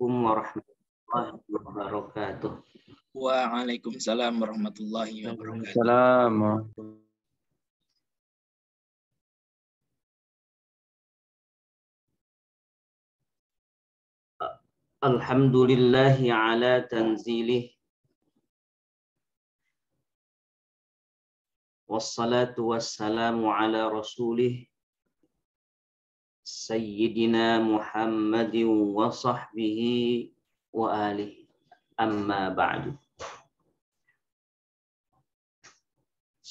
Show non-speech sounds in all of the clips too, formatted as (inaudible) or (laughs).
عليكم ورحمة الله وبركاته وعليكم السلام ورحمة الله وبركاته السلام الحمد لله على تنزيله والصلاة والسلام على رسوله سيدنا محمد وصحبه وآله أما بعد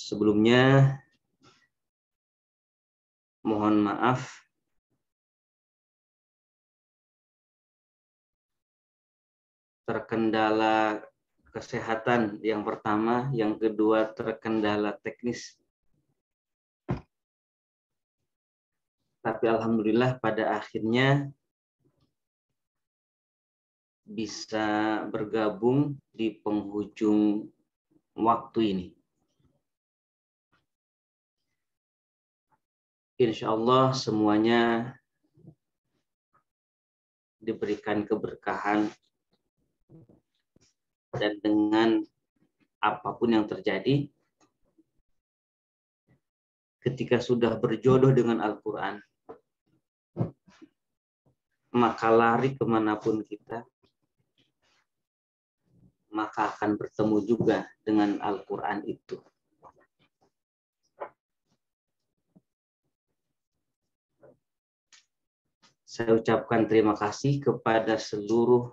Sebelumnya mohon maaf terkendala kesehatan yang pertama, yang kedua terkendala teknis tapi alhamdulillah pada akhirnya bisa bergabung di penghujung waktu ini. Insya Allah semuanya diberikan keberkahan dan dengan apapun yang terjadi ketika sudah berjodoh dengan Al-Quran maka lari kemanapun kita, maka akan bertemu juga dengan Al-Quran itu. Saya ucapkan terima kasih kepada seluruh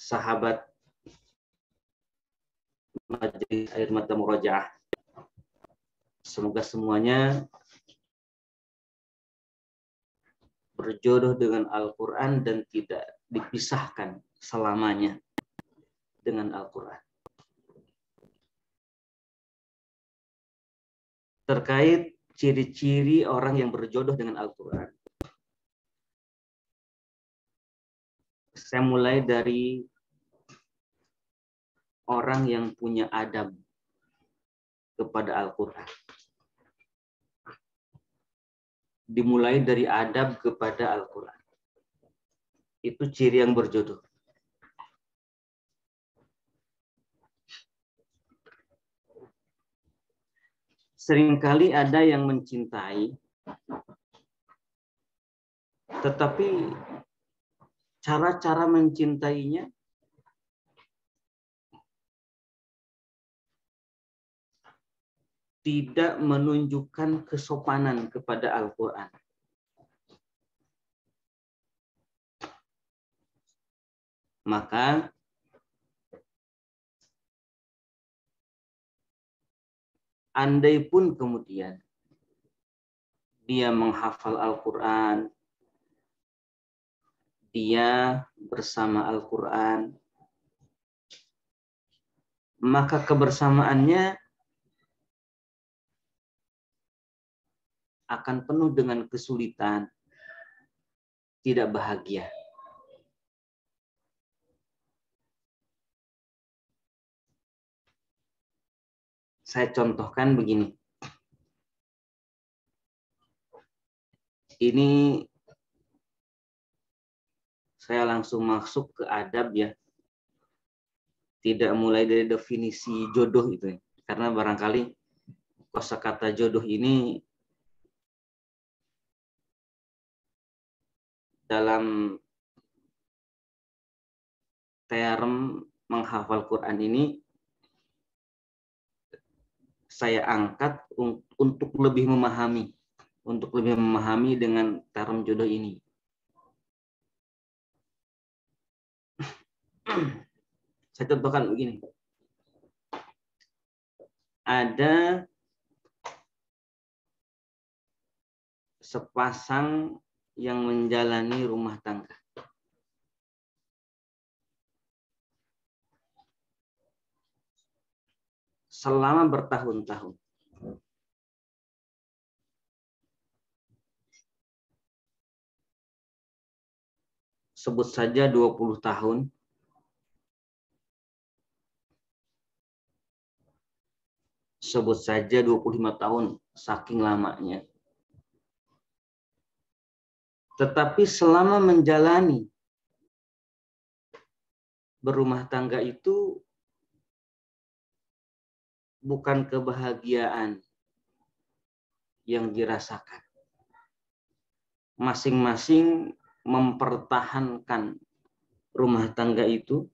sahabat Majelis Air Mata Murojaah. Semoga semuanya berjodoh dengan Al-Quran dan tidak dipisahkan selamanya dengan Al-Quran. Terkait ciri-ciri orang yang berjodoh dengan Al-Quran. Saya mulai dari orang yang punya adab kepada Al-Quran dimulai dari adab kepada Al-Quran. Itu ciri yang berjodoh. Seringkali ada yang mencintai, tetapi cara-cara mencintainya tidak menunjukkan kesopanan kepada Al-Quran. Maka andai pun kemudian dia menghafal Al-Quran, dia bersama Al-Quran, maka kebersamaannya akan penuh dengan kesulitan, tidak bahagia. Saya contohkan begini. Ini saya langsung masuk ke adab ya. Tidak mulai dari definisi jodoh itu ya. Karena barangkali kosakata jodoh ini dalam term menghafal Quran ini saya angkat untuk lebih memahami, untuk lebih memahami dengan term jodoh ini. (clears throat) saya contohkan begini. Ada sepasang yang menjalani rumah tangga. Selama bertahun-tahun. Sebut saja 20 tahun. Sebut saja 25 tahun saking lamanya. Tetapi selama menjalani berumah tangga itu bukan kebahagiaan yang dirasakan. Masing-masing mempertahankan rumah tangga itu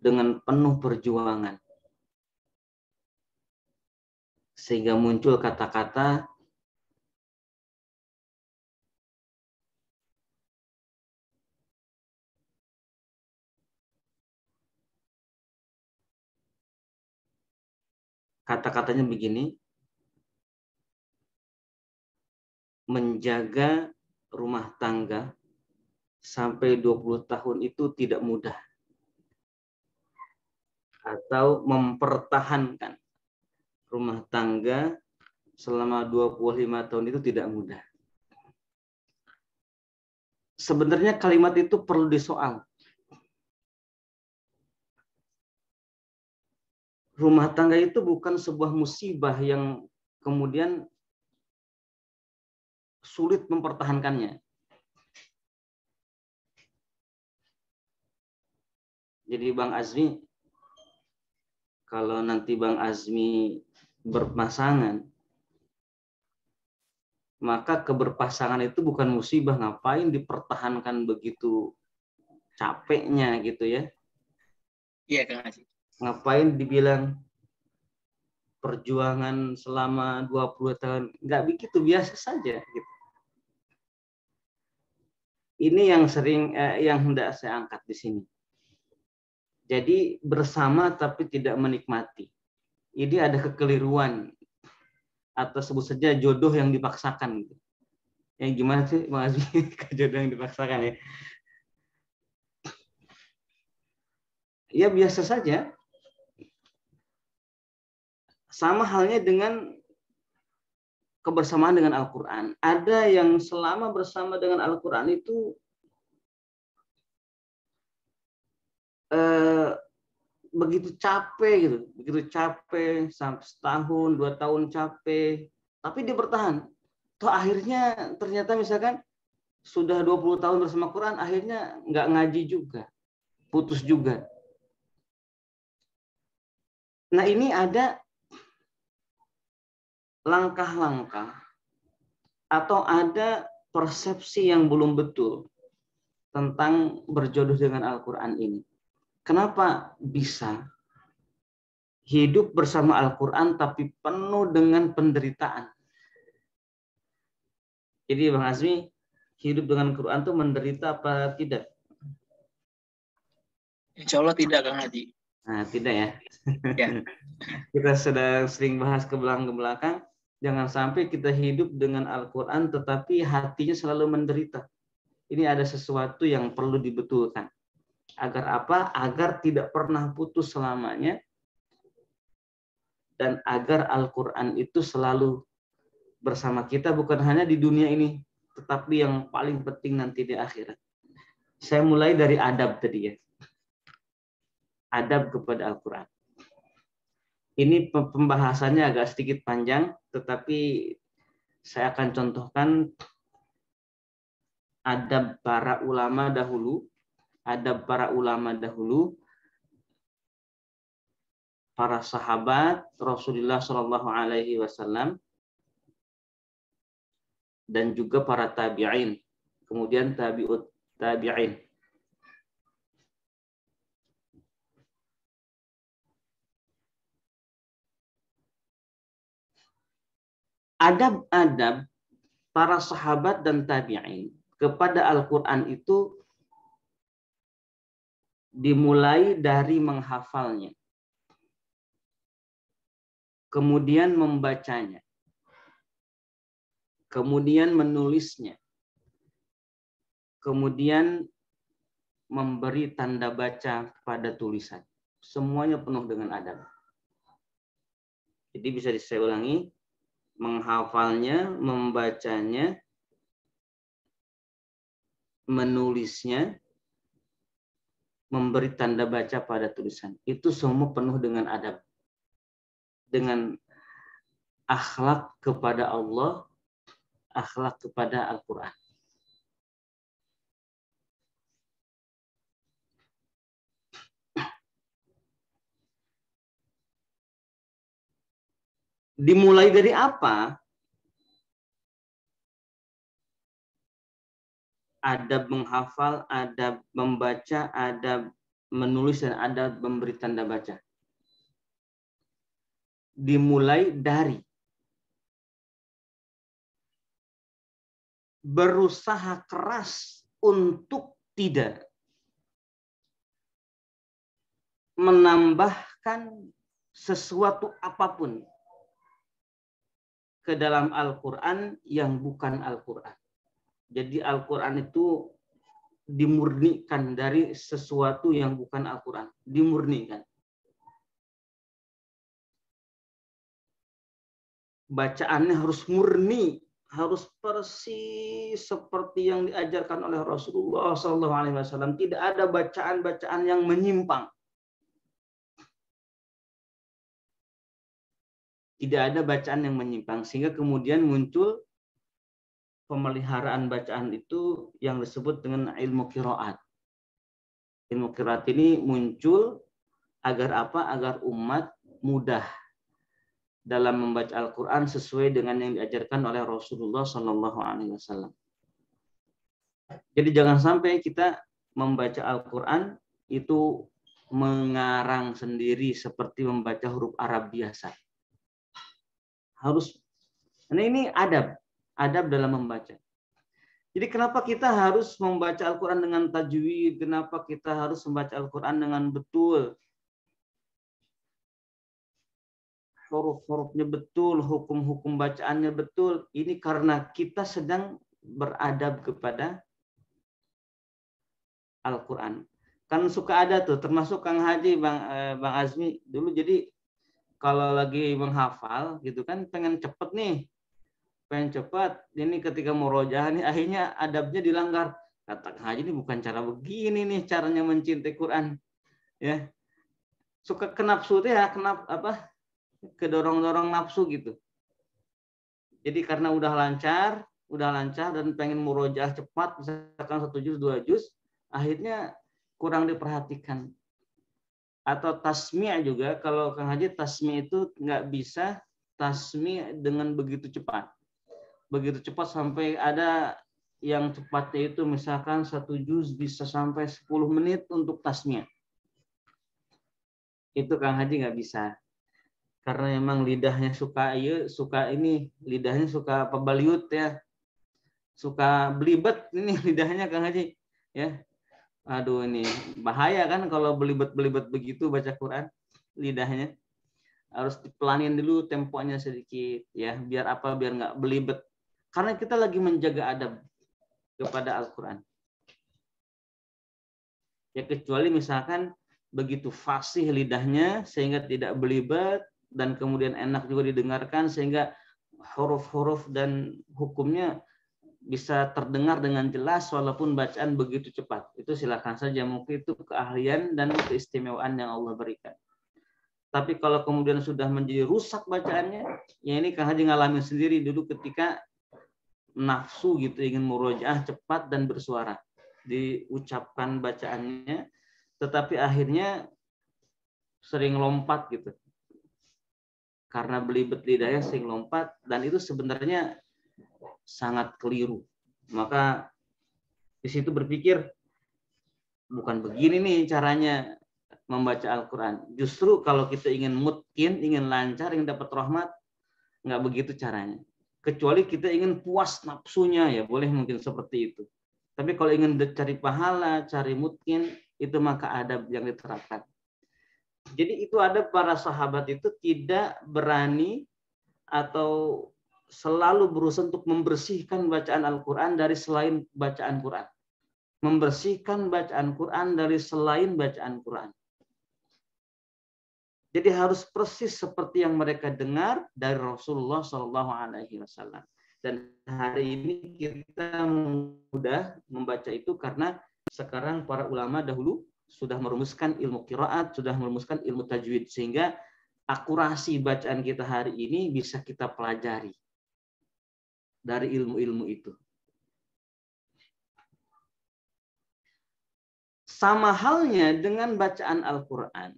dengan penuh perjuangan. Sehingga muncul kata-kata kata-katanya begini, menjaga rumah tangga sampai 20 tahun itu tidak mudah. Atau mempertahankan rumah tangga selama 25 tahun itu tidak mudah. Sebenarnya kalimat itu perlu disoal. rumah tangga itu bukan sebuah musibah yang kemudian sulit mempertahankannya. Jadi Bang Azmi, kalau nanti Bang Azmi berpasangan, maka keberpasangan itu bukan musibah. Ngapain dipertahankan begitu capeknya gitu ya? Iya, Kang Aziz. Ngapain dibilang perjuangan selama 20 tahun? Nggak begitu, biasa saja. Gitu. Ini yang sering eh, yang hendak saya angkat di sini. Jadi bersama tapi tidak menikmati. Ini ada kekeliruan atau sebut saja jodoh yang dipaksakan. Ya gimana sih Bang Azmi (laughs) jodoh yang dipaksakan ya? Ya biasa saja. Sama halnya dengan kebersamaan dengan Al-Quran. Ada yang selama bersama dengan Al-Quran itu eh, begitu capek gitu, begitu capek sampai setahun, dua tahun capek, tapi dia bertahan. Toh akhirnya ternyata misalkan sudah 20 tahun bersama Quran, akhirnya nggak ngaji juga, putus juga. Nah ini ada langkah-langkah atau ada persepsi yang belum betul tentang berjodoh dengan Al-Quran ini. Kenapa bisa hidup bersama Al-Quran tapi penuh dengan penderitaan? Jadi Bang Azmi, hidup dengan Quran itu menderita apa tidak? Insya Allah tidak, Kang Haji. Nah, tidak ya. ya. (laughs) Kita sudah sering bahas ke belakang-belakang. Jangan sampai kita hidup dengan Al-Quran tetapi hatinya selalu menderita. Ini ada sesuatu yang perlu dibetulkan. Agar apa? Agar tidak pernah putus selamanya. Dan agar Al-Quran itu selalu bersama kita bukan hanya di dunia ini. Tetapi yang paling penting nanti di akhirat. Saya mulai dari adab tadi ya. Adab kepada Al-Quran ini pembahasannya agak sedikit panjang, tetapi saya akan contohkan ada para ulama dahulu, ada para ulama dahulu, para sahabat Rasulullah Shallallahu Alaihi Wasallam dan juga para tabi'in, kemudian tabi'ut tabi'in. adab-adab para sahabat dan tabi'in kepada Al-Quran itu dimulai dari menghafalnya. Kemudian membacanya. Kemudian menulisnya. Kemudian memberi tanda baca pada tulisan. Semuanya penuh dengan adab. Jadi bisa saya ulangi, menghafalnya, membacanya, menulisnya, memberi tanda baca pada tulisan. Itu semua penuh dengan adab. Dengan akhlak kepada Allah, akhlak kepada Al-Quran. dimulai dari apa? Ada menghafal, ada membaca, ada menulis, dan ada memberi tanda baca. Dimulai dari berusaha keras untuk tidak menambahkan sesuatu apapun ke dalam Al-Quran yang bukan Al-Quran. Jadi Al-Quran itu dimurnikan dari sesuatu yang bukan Al-Quran. Dimurnikan. Bacaannya harus murni, harus persis seperti yang diajarkan oleh Rasulullah SAW. Tidak ada bacaan-bacaan yang menyimpang. tidak ada bacaan yang menyimpang sehingga kemudian muncul pemeliharaan bacaan itu yang disebut dengan ilmu kiroat. Ilmu kiroat ini muncul agar apa? Agar umat mudah dalam membaca Al-Quran sesuai dengan yang diajarkan oleh Rasulullah Shallallahu Alaihi Wasallam. Jadi jangan sampai kita membaca Al-Quran itu mengarang sendiri seperti membaca huruf Arab biasa harus nah ini adab, adab dalam membaca. Jadi kenapa kita harus membaca Al-Qur'an dengan tajwid? Kenapa kita harus membaca Al-Qur'an dengan betul? Huruf-hurufnya betul, hukum-hukum bacaannya betul. Ini karena kita sedang beradab kepada Al-Qur'an kan suka ada tuh termasuk Kang Haji Bang eh, Bang Azmi dulu jadi kalau lagi menghafal gitu kan pengen cepet nih pengen cepet ini ketika murojaah nih akhirnya adabnya dilanggar kata nah, haji ini bukan cara begini nih caranya mencintai Quran ya suka kenapsu teh ya kenap apa kedorong-dorong nafsu gitu jadi karena udah lancar udah lancar dan pengen murojaah cepat misalkan satu juz dua juz akhirnya kurang diperhatikan atau tasmi' juga kalau Kang Haji tasmi' itu nggak bisa tasmi' dengan begitu cepat. Begitu cepat sampai ada yang cepatnya itu misalkan satu juz bisa sampai 10 menit untuk tasnya. Itu Kang Haji nggak bisa. Karena emang lidahnya suka ayo, iya, suka ini, lidahnya suka pebaliut ya. Suka belibet ini (laughs) lidahnya Kang Haji. Ya, Aduh ini bahaya kan kalau belibet-belibet begitu baca Quran lidahnya harus dipelanin dulu temponya sedikit ya biar apa biar nggak belibet karena kita lagi menjaga adab kepada Al-Quran ya kecuali misalkan begitu fasih lidahnya sehingga tidak belibet dan kemudian enak juga didengarkan sehingga huruf-huruf dan hukumnya bisa terdengar dengan jelas walaupun bacaan begitu cepat. Itu silakan saja mungkin itu keahlian dan keistimewaan yang Allah berikan. Tapi kalau kemudian sudah menjadi rusak bacaannya, ya ini Kang Haji ngalamin sendiri dulu ketika nafsu gitu ingin murojaah cepat dan bersuara diucapkan bacaannya, tetapi akhirnya sering lompat gitu. Karena belibet lidahnya sering lompat dan itu sebenarnya sangat keliru. Maka di situ berpikir bukan begini nih caranya membaca Al-Quran. Justru kalau kita ingin mutkin, ingin lancar, ingin dapat rahmat, nggak begitu caranya. Kecuali kita ingin puas nafsunya ya boleh mungkin seperti itu. Tapi kalau ingin cari pahala, cari mutkin, itu maka adab yang diterapkan. Jadi itu ada para sahabat itu tidak berani atau selalu berusaha untuk membersihkan bacaan Al-Quran dari selain bacaan Quran. Membersihkan bacaan Quran dari selain bacaan Quran. Jadi harus persis seperti yang mereka dengar dari Rasulullah Shallallahu Alaihi Wasallam. Dan hari ini kita mudah membaca itu karena sekarang para ulama dahulu sudah merumuskan ilmu kiraat, sudah merumuskan ilmu tajwid sehingga akurasi bacaan kita hari ini bisa kita pelajari dari ilmu-ilmu itu. Sama halnya dengan bacaan Al-Quran.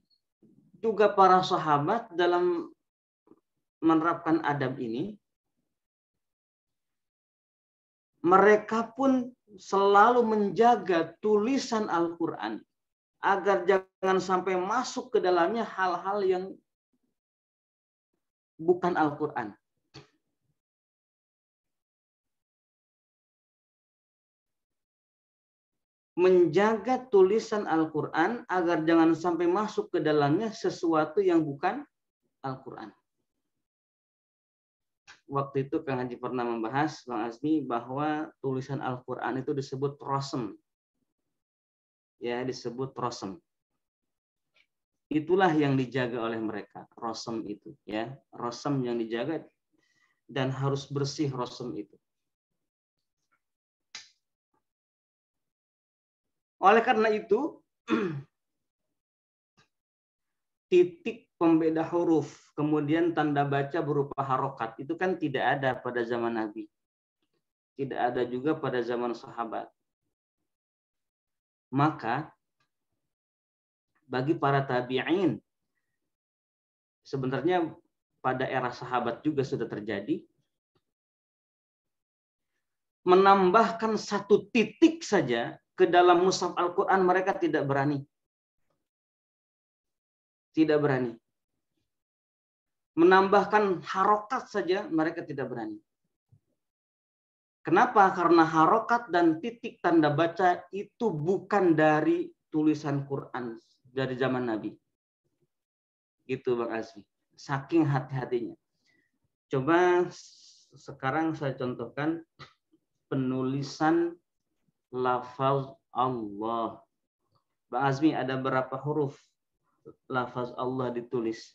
Juga para sahabat dalam menerapkan adab ini, mereka pun selalu menjaga tulisan Al-Quran agar jangan sampai masuk ke dalamnya hal-hal yang bukan Al-Quran. menjaga tulisan Al-Quran agar jangan sampai masuk ke dalamnya sesuatu yang bukan Al-Quran. Waktu itu Kang Haji pernah membahas, Bang Azmi, bahwa tulisan Al-Quran itu disebut rosem. Ya, disebut rosem. Itulah yang dijaga oleh mereka, rosem itu. ya Rosem yang dijaga dan harus bersih rosem itu. Oleh karena itu, (clears throat) titik pembeda huruf, kemudian tanda baca berupa harokat, itu kan tidak ada pada zaman Nabi. Tidak ada juga pada zaman sahabat. Maka, bagi para tabi'in, sebenarnya pada era sahabat juga sudah terjadi, menambahkan satu titik saja ke dalam mushaf Al-Quran mereka tidak berani. Tidak berani. Menambahkan harokat saja mereka tidak berani. Kenapa? Karena harokat dan titik tanda baca itu bukan dari tulisan Quran dari zaman Nabi. Gitu Bang Azmi. Saking hati-hatinya. Coba sekarang saya contohkan penulisan lafaz Allah. Mbak Azmi, ada berapa huruf lafaz Allah ditulis?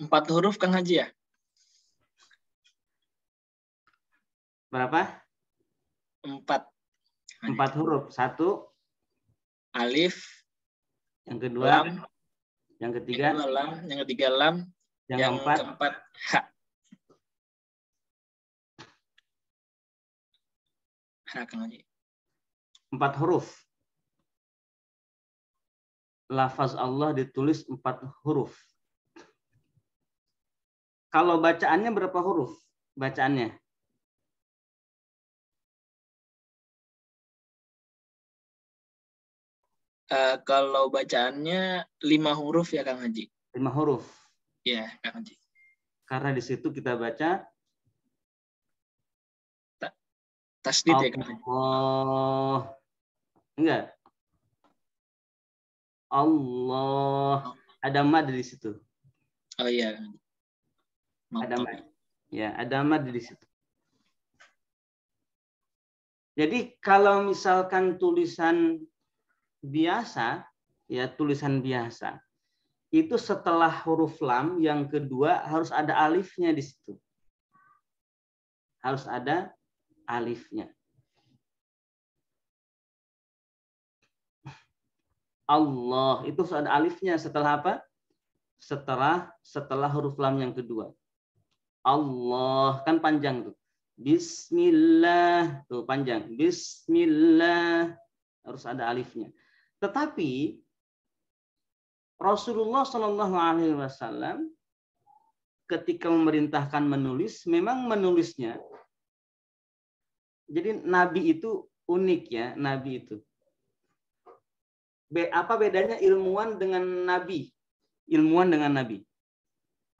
Empat huruf, Kang Haji ya? Berapa? Empat. Empat huruf. Satu. Alif. Yang kedua. Lam. Yang ketiga. Yang lam. Yang ketiga lam. Yang, yang keempat. keempat. hak. Harakan Empat huruf. Lafaz Allah ditulis empat huruf. Kalau bacaannya berapa huruf? Bacaannya. Uh, kalau bacaannya lima huruf ya Kang Haji. Lima huruf. Ya, Kang Haji. Karena di situ kita baca Tasdid oh, ya kan? Oh. Enggak. Allah. Ada mad di situ. Oh iya. Mantap. Ada mad. Ya, ada mad di situ. Jadi kalau misalkan tulisan biasa, ya tulisan biasa, itu setelah huruf lam yang kedua harus ada alifnya di situ. Harus ada alifnya. Allah itu ada alifnya setelah apa? Setelah setelah huruf lam yang kedua. Allah kan panjang tuh. Bismillah tuh panjang. Bismillah harus ada alifnya. Tetapi Rasulullah Shallallahu Alaihi Wasallam ketika memerintahkan menulis memang menulisnya jadi nabi itu unik ya, nabi itu. Be, apa bedanya ilmuwan dengan nabi? Ilmuwan dengan nabi.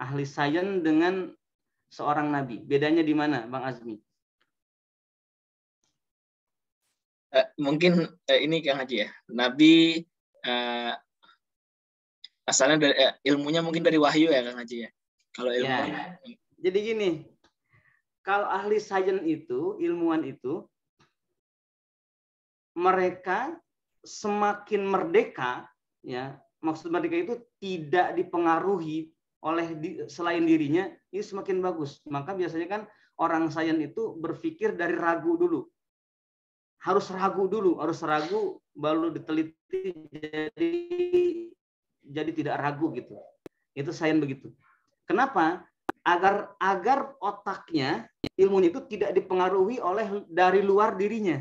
Ahli sains dengan seorang nabi. Bedanya di mana, Bang Azmi? eh, mungkin eh, ini Kang Haji ya. Nabi eh, asalnya dari eh, ilmunya mungkin dari wahyu ya Kang Haji ya. Kalau ilmu ya. Jadi gini, kalau ahli sains itu, ilmuwan itu, mereka semakin merdeka, ya maksud merdeka itu tidak dipengaruhi oleh di, selain dirinya, ini semakin bagus. Maka biasanya kan orang sains itu berpikir dari ragu dulu, harus ragu dulu, harus ragu baru diteliti jadi jadi tidak ragu gitu. Itu sains begitu. Kenapa? agar agar otaknya ilmunya itu tidak dipengaruhi oleh dari luar dirinya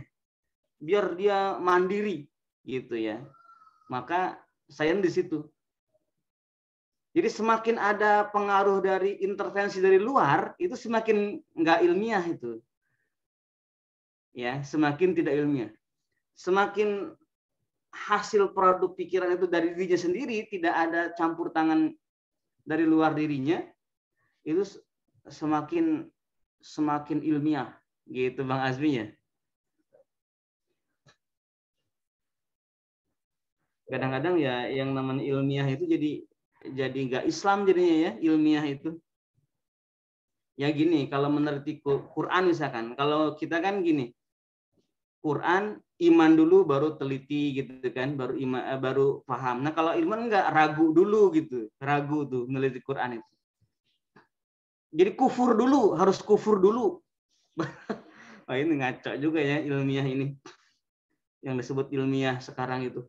biar dia mandiri gitu ya maka saya di situ jadi semakin ada pengaruh dari intervensi dari luar itu semakin nggak ilmiah itu ya semakin tidak ilmiah semakin hasil produk pikiran itu dari dirinya sendiri tidak ada campur tangan dari luar dirinya itu semakin semakin ilmiah gitu Bang Azmi ya. Kadang-kadang ya yang namanya ilmiah itu jadi jadi nggak Islam jadinya ya ilmiah itu. Ya gini, kalau meneliti Quran misalkan, kalau kita kan gini, Quran iman dulu baru teliti gitu kan baru iman eh, baru paham nah kalau ilmu enggak kan ragu dulu gitu ragu tuh meneliti Quran itu jadi kufur dulu, harus kufur dulu. (laughs) Wah ini ngaco juga ya ilmiah ini. Yang disebut ilmiah sekarang itu.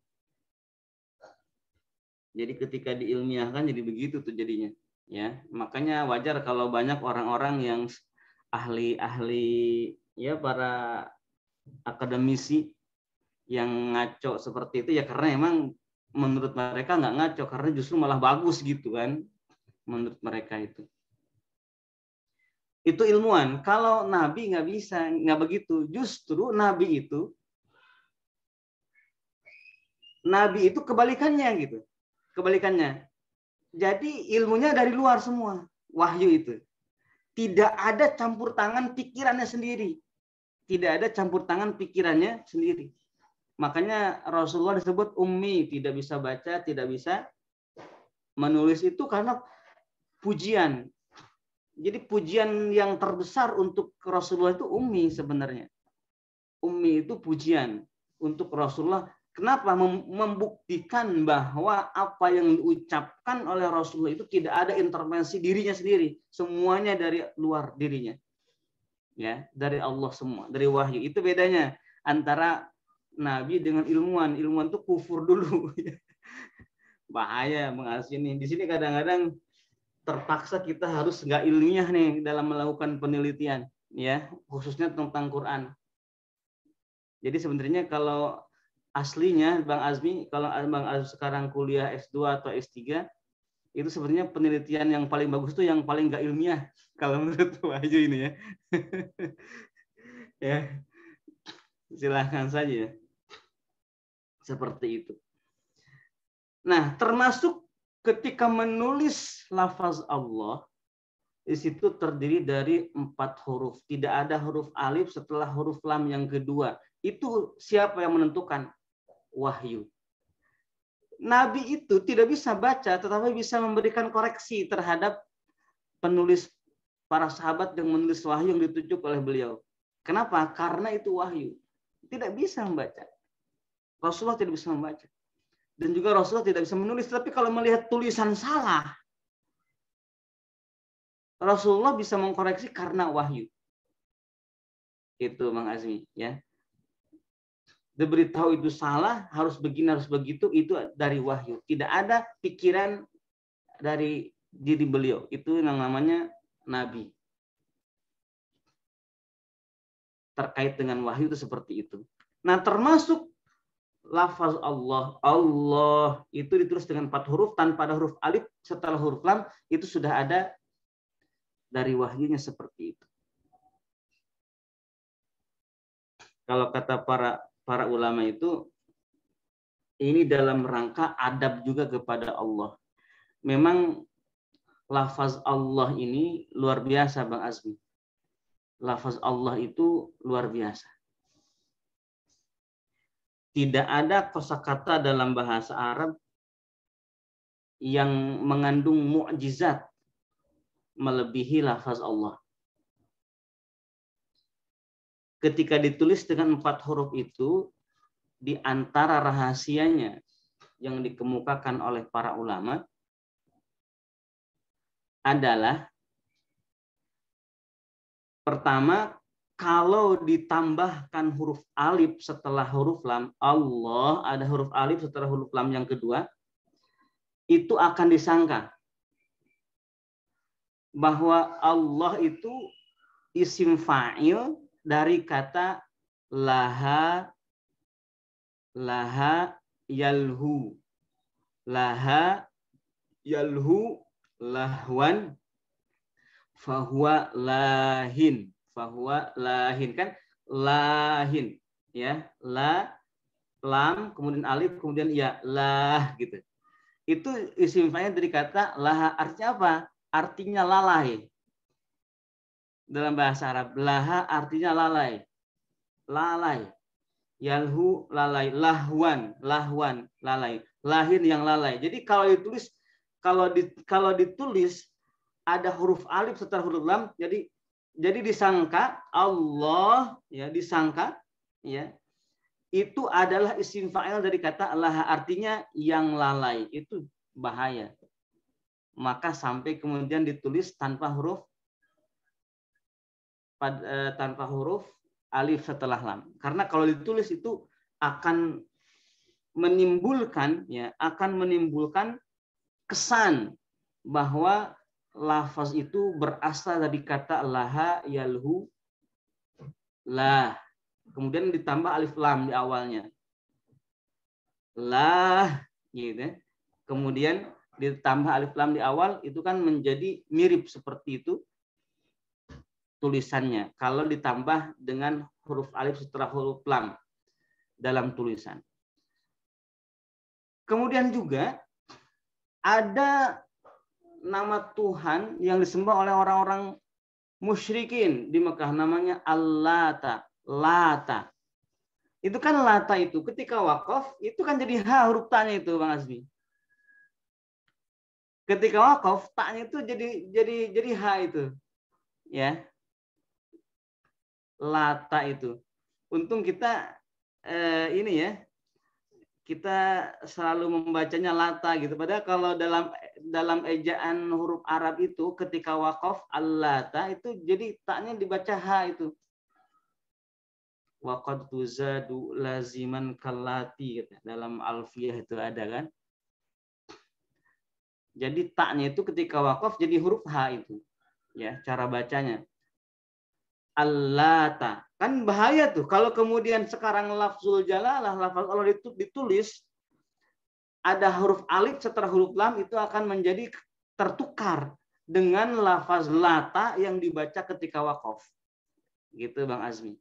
Jadi ketika diilmiahkan jadi begitu tuh jadinya. Ya, makanya wajar kalau banyak orang-orang yang ahli-ahli ya para akademisi yang ngaco seperti itu ya karena emang menurut mereka nggak ngaco karena justru malah bagus gitu kan menurut mereka itu itu ilmuwan. Kalau Nabi nggak bisa, nggak begitu. Justru Nabi itu, Nabi itu kebalikannya gitu, kebalikannya. Jadi ilmunya dari luar semua, wahyu itu. Tidak ada campur tangan pikirannya sendiri. Tidak ada campur tangan pikirannya sendiri. Makanya Rasulullah disebut ummi, tidak bisa baca, tidak bisa menulis itu karena pujian, jadi pujian yang terbesar untuk Rasulullah itu ummi sebenarnya. Ummi itu pujian untuk Rasulullah. Kenapa membuktikan bahwa apa yang diucapkan oleh Rasulullah itu tidak ada intervensi dirinya sendiri, semuanya dari luar dirinya. Ya, dari Allah semua, dari wahyu. Itu bedanya antara nabi dengan ilmuwan. Ilmuwan itu kufur dulu. (laughs) Bahaya mengasih ini. Di sini kadang-kadang terpaksa kita harus nggak ilmiah nih dalam melakukan penelitian ya khususnya tentang Quran. Jadi sebenarnya kalau aslinya Bang Azmi kalau Bang Azmi sekarang kuliah S2 atau S3 itu sebenarnya penelitian yang paling bagus tuh yang paling nggak ilmiah (laughs) kalau menurut Wahyu ini ya. (laughs) ya. Silahkan saja. Seperti itu. Nah, termasuk ketika menulis lafaz Allah di situ terdiri dari empat huruf. Tidak ada huruf alif setelah huruf lam yang kedua. Itu siapa yang menentukan? Wahyu. Nabi itu tidak bisa baca tetapi bisa memberikan koreksi terhadap penulis para sahabat yang menulis wahyu yang ditunjuk oleh beliau. Kenapa? Karena itu wahyu. Tidak bisa membaca. Rasulullah tidak bisa membaca dan juga Rasulullah tidak bisa menulis. Tapi kalau melihat tulisan salah, Rasulullah bisa mengkoreksi karena wahyu. Itu Mang Azmi, ya. Diberitahu itu salah, harus begini, harus begitu, itu dari wahyu. Tidak ada pikiran dari diri beliau. Itu yang namanya nabi. Terkait dengan wahyu itu seperti itu. Nah termasuk lafaz Allah, Allah itu ditulis dengan empat huruf tanpa ada huruf alif setelah huruf lam itu sudah ada dari wahyunya seperti itu. Kalau kata para para ulama itu ini dalam rangka adab juga kepada Allah. Memang lafaz Allah ini luar biasa Bang Azmi. Lafaz Allah itu luar biasa tidak ada kosakata dalam bahasa Arab yang mengandung mukjizat melebihi lafaz Allah. Ketika ditulis dengan empat huruf itu, di antara rahasianya yang dikemukakan oleh para ulama adalah pertama kalau ditambahkan huruf alif setelah huruf lam, Allah ada huruf alif setelah huruf lam yang kedua, itu akan disangka bahwa Allah itu isim fa'il dari kata laha laha yalhu laha yalhu lahwan fahuwa lahin bahwa lahin kan lahin ya la lam kemudian alif kemudian ya lah gitu itu isim fa'il dari kata laha artinya apa artinya lalai dalam bahasa Arab laha artinya lalai lalai yalhu lalai lahwan lahwan lalai lahin yang lalai jadi kalau ditulis kalau di, kalau ditulis ada huruf alif setelah huruf lam jadi jadi disangka Allah ya disangka ya itu adalah isim fa'il dari kata Allah artinya yang lalai itu bahaya. Maka sampai kemudian ditulis tanpa huruf e, tanpa huruf alif setelah lam. Karena kalau ditulis itu akan menimbulkan ya akan menimbulkan kesan bahwa lafaz itu berasal dari kata laha yalhu lah. Kemudian ditambah alif lam di awalnya. Lah gitu. Ya. Kemudian ditambah alif lam di awal itu kan menjadi mirip seperti itu tulisannya kalau ditambah dengan huruf alif setelah huruf lam dalam tulisan. Kemudian juga ada nama Tuhan yang disembah oleh orang-orang musyrikin di Mekah namanya Allata, Lata. Itu kan Lata itu ketika wakaf itu kan jadi ha huruf tanya itu Bang Azmi. Ketika wakaf taknya itu jadi jadi jadi H itu. Ya. Lata itu. Untung kita eh, ini ya kita selalu membacanya lata gitu. Padahal kalau dalam dalam ejaan huruf Arab itu ketika wakaf allata itu jadi taknya dibaca h itu. Waqad tuzadu laziman kalati gitu. dalam alfiyah itu ada kan. Jadi taknya itu ketika wakaf jadi huruf h itu. Ya, cara bacanya. Allata. Kan bahaya tuh kalau kemudian sekarang lafzul jalalah lafaz Allah itu ditulis ada huruf alif setelah huruf lam itu akan menjadi tertukar dengan lafaz lata yang dibaca ketika wakaf. Gitu Bang Azmi.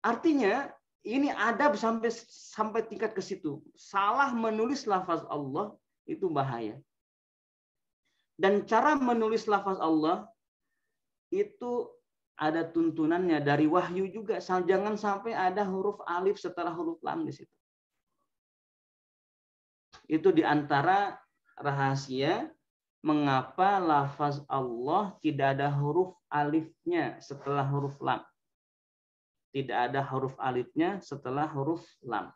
Artinya ini adab sampai sampai tingkat ke situ. Salah menulis lafaz Allah itu bahaya. Dan cara menulis lafaz Allah itu ada tuntunannya dari wahyu juga. Jangan sampai ada huruf alif setelah huruf lam di situ. Itu diantara rahasia mengapa lafaz Allah tidak ada huruf alifnya setelah huruf lam. Tidak ada huruf alifnya setelah huruf lam.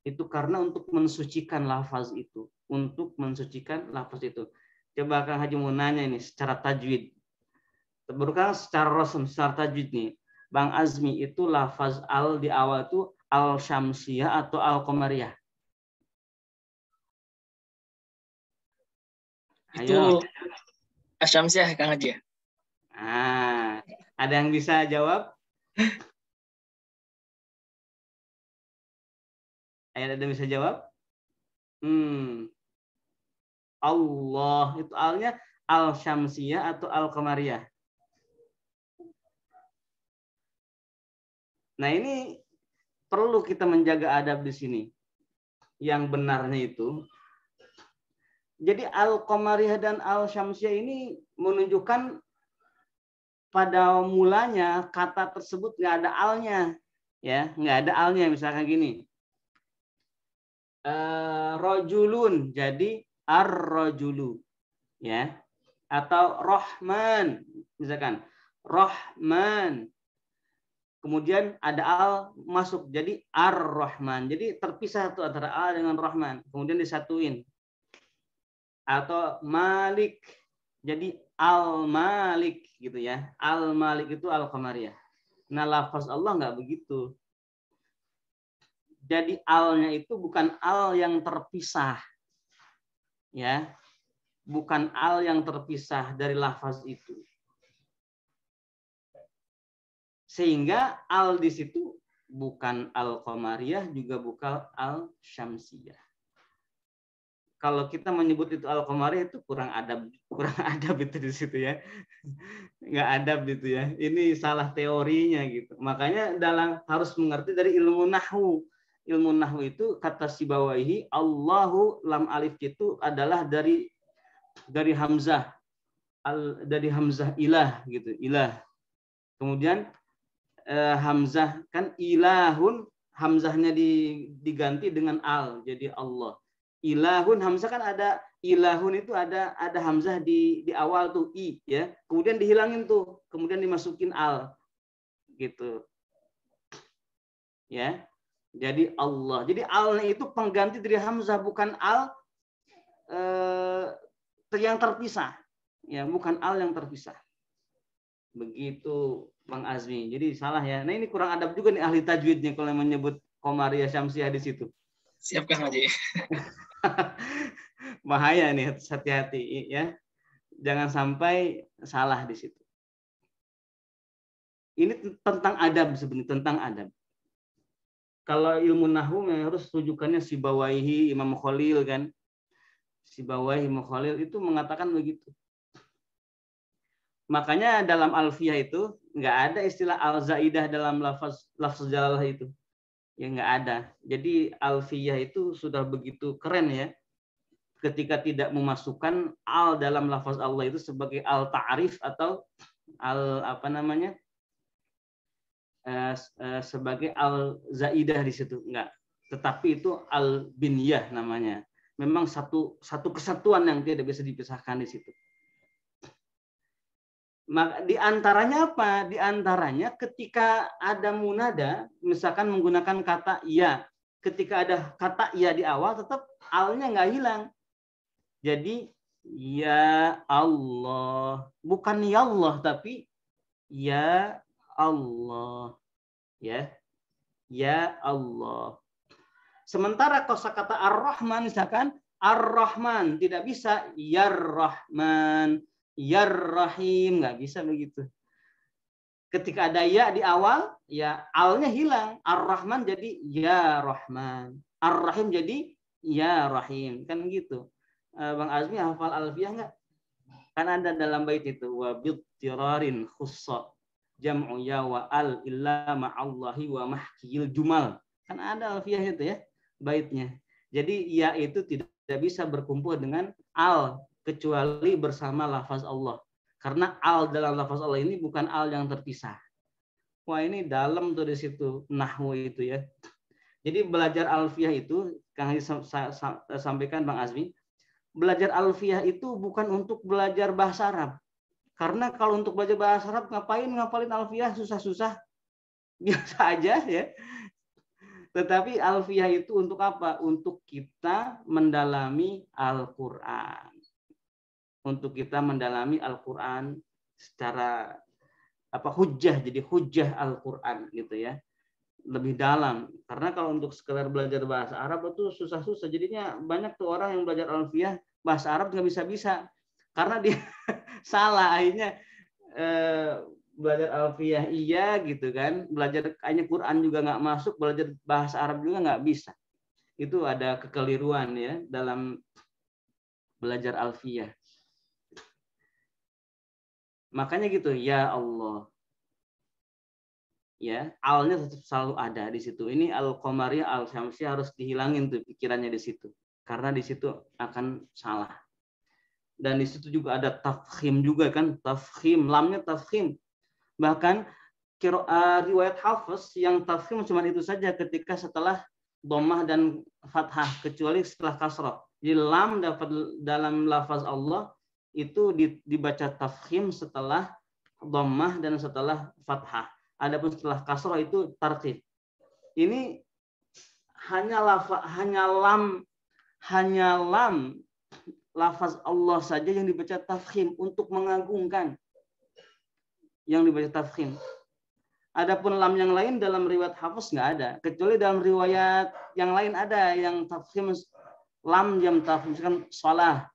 Itu karena untuk mensucikan lafaz itu. Untuk mensucikan lafaz itu. Coba Kang Haji mau nanya ini secara tajwid. Berkang secara rosem, secara tajwid nih. Bang Azmi itu lafaz al di awal itu al syamsiyah atau al komariyah? Ayo. Itu Asyamsyah Kang Haji. Ah, ada yang bisa jawab? ada yang bisa jawab? Hmm. Allah itu alnya al syamsiyah atau al qamariyah. Nah ini perlu kita menjaga adab di sini. Yang benarnya itu jadi al komariah dan al syamsiah ini menunjukkan pada mulanya kata tersebut nggak ada alnya ya nggak ada alnya misalkan gini uh, rojulun jadi ar-rojulu ya atau rohman misalkan rohman kemudian ada al masuk jadi ar-rohman jadi terpisah tuh antara al dengan rohman kemudian disatuin atau Malik. Jadi Al-Malik gitu ya. Al-Malik itu Al-Qamariyah. Nah, lafaz Allah nggak begitu. Jadi alnya itu bukan al yang terpisah. Ya. Bukan al yang terpisah dari lafaz itu. Sehingga al di situ bukan al qamariyah juga bukan al syamsiyah kalau kita menyebut itu al komari itu kurang adab kurang (laughs) adab itu di situ ya nggak adab gitu ya ini salah teorinya gitu makanya dalam harus mengerti dari ilmu nahu ilmu nahu itu kata si bawahi Allahu lam alif itu adalah dari dari hamzah al, dari hamzah ilah gitu ilah kemudian eh, hamzah kan ilahun hamzahnya diganti dengan al jadi Allah ilahun hamzah kan ada ilahun itu ada ada hamzah di di awal tuh i ya kemudian dihilangin tuh kemudian dimasukin al gitu ya jadi Allah jadi al itu pengganti dari hamzah bukan al eh, yang terpisah ya bukan al yang terpisah begitu bang Azmi jadi salah ya nah ini kurang adab juga nih ahli tajwidnya kalau menyebut komariah syamsiah di situ siapkan aja, (laughs) Bahaya nih, hati-hati ya. Jangan sampai salah di situ. Ini tentang adab sebenarnya, tentang adab. Kalau ilmu nahu harus rujukannya si bawahi Imam Khalil kan. Si bawahi Imam Khalil itu mengatakan begitu. Makanya dalam alfiah itu nggak ada istilah al-zaidah dalam lafaz lafaz jalalah itu ya nggak ada. Jadi alfiyah itu sudah begitu keren ya. Ketika tidak memasukkan al dalam lafaz Allah itu sebagai al ta'rif atau al apa namanya? Eh, eh, sebagai al zaidah di situ enggak. Tetapi itu al binyah namanya. Memang satu satu kesatuan yang tidak bisa dipisahkan di situ. Maka di antaranya apa? Di antaranya ketika ada munada, misalkan menggunakan kata ya. Ketika ada kata ya di awal, tetap alnya nggak hilang. Jadi ya Allah, bukan ya Allah tapi ya Allah. Ya. Ya Allah. Sementara kosakata Ar-Rahman misalkan Ar-Rahman tidak bisa ya Rahman yar rahim nggak bisa begitu ketika ada ya di awal ya alnya hilang ar-rahman jadi ya rahman ar-rahim jadi ya rahim kan gitu eh, bang Azmi hafal alfiah nggak kan ada dalam bait itu wa tirarin khussa jam'u ya wa al illa ma'allahi wa mahkil jumal kan ada alfiah itu ya baitnya jadi ya itu tidak bisa berkumpul dengan al kecuali bersama lafaz Allah. Karena al dalam lafaz Allah ini bukan al yang terpisah. Wah ini dalam tuh di situ nahwu itu ya. Jadi belajar alfiah itu Kang sampaikan Bang Azmi, belajar alfiah itu bukan untuk belajar bahasa Arab. Karena kalau untuk belajar bahasa Arab ngapain ngapalin alfiah susah-susah (laughs) biasa aja ya. Tetapi alfiah itu untuk apa? Untuk kita mendalami Al-Qur'an untuk kita mendalami Al-Quran secara apa hujah jadi hujah Al-Quran gitu ya lebih dalam karena kalau untuk sekedar belajar bahasa Arab itu susah-susah jadinya banyak tuh orang yang belajar alfiah bahasa Arab nggak bisa-bisa karena dia (laughs) salah akhirnya eh, belajar alfiah iya gitu kan belajar hanya Quran juga nggak masuk belajar bahasa Arab juga nggak bisa itu ada kekeliruan ya dalam belajar alfiah Makanya gitu, ya Allah. Ya, alnya tetap selalu ada di situ. Ini al komari al syamsi harus dihilangin tuh pikirannya di situ. Karena di situ akan salah. Dan di situ juga ada tafkhim juga kan, tafkhim, lamnya tafkhim. Bahkan kira uh, eh, riwayat Hafiz yang tafkhim cuma itu saja ketika setelah domah dan fathah kecuali setelah kasroh. Jadi lam dapat dalam lafaz Allah itu dibaca tafkhim setelah dhammah dan setelah fathah. Adapun setelah kasrah itu tartib. Ini hanya lafa, hanya lam hanya lam lafaz Allah saja yang dibaca tafkhim untuk mengagungkan yang dibaca tafkhim. Adapun lam yang lain dalam riwayat hafiz nggak ada, kecuali dalam riwayat yang lain ada yang tafkhim lam jam tafkhim kan salah